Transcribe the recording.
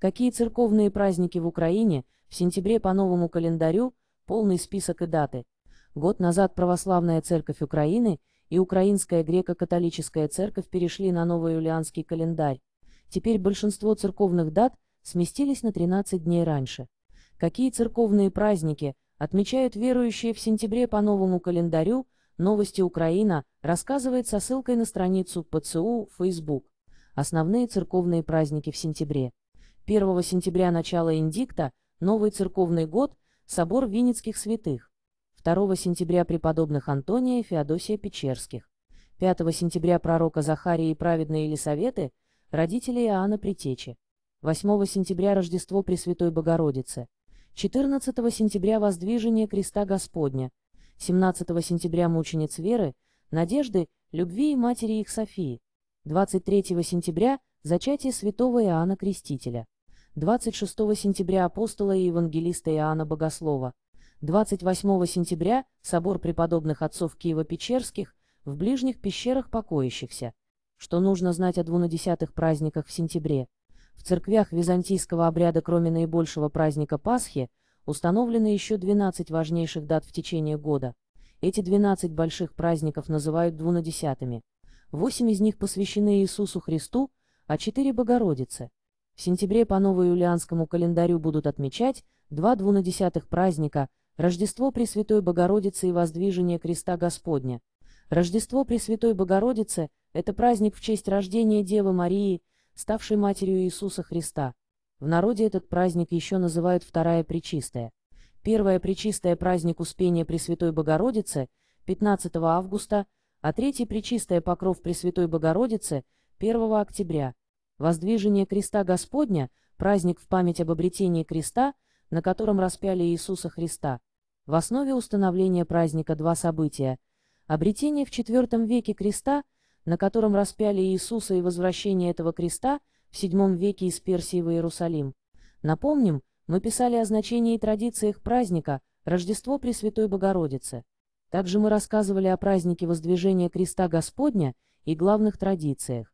Какие церковные праздники в Украине в сентябре по новому календарю, полный список и даты. Год назад Православная Церковь Украины и Украинская греко-католическая церковь перешли на новый юлианский календарь. Теперь большинство церковных дат сместились на 13 дней раньше. Какие церковные праздники отмечают верующие в сентябре по новому календарю, новости Украина рассказывает со ссылкой на страницу ПЦУ в Facebook. Основные церковные праздники в сентябре. 1 сентября начало Индикта, новый церковный год, собор Винницких святых. 2 сентября преподобных Антония и Феодосия Печерских. 5 сентября пророка Захарии и праведные Елисаветы, родители Иоанна Притечи. 8 сентября Рождество Пресвятой Богородицы. 14 сентября Воздвижение Креста Господня. 17 сентября Мучениц Веры, Надежды, Любви и Матери их Софии. 23 сентября Зачатие Святого Иоанна Крестителя. 26 сентября апостола и евангелиста Иоанна Богослова, 28 сентября собор преподобных отцов киево печерских в ближних пещерах покоящихся. Что нужно знать о двунадесятых праздниках в сентябре? В церквях византийского обряда, кроме наибольшего праздника Пасхи, установлены еще 12 важнейших дат в течение года. Эти 12 больших праздников называют двунадесятыми. Восемь из них посвящены Иисусу Христу, а четыре – Богородице. В сентябре по новоюлианскому календарю будут отмечать два двунадесятых праздника Рождество Пресвятой Богородицы и Воздвижение Креста Господня. Рождество Пресвятой Богородицы – это праздник в честь рождения Девы Марии, ставшей матерью Иисуса Христа. В народе этот праздник еще называют Вторая Пречистая. Первая Пречистая – праздник Успения Пресвятой Богородицы, 15 августа, а Третья Пречистая – покров Пресвятой Богородицы, 1 октября. Воздвижение креста Господня – праздник в память об обретении креста, на котором распяли Иисуса Христа. В основе установления праздника два события – обретение в IV веке креста, на котором распяли Иисуса и возвращение этого креста в VII веке из Персии в Иерусалим. Напомним, мы писали о значении и традициях праздника Рождество Пресвятой Богородицы. Также мы рассказывали о празднике воздвижения креста Господня и главных традициях.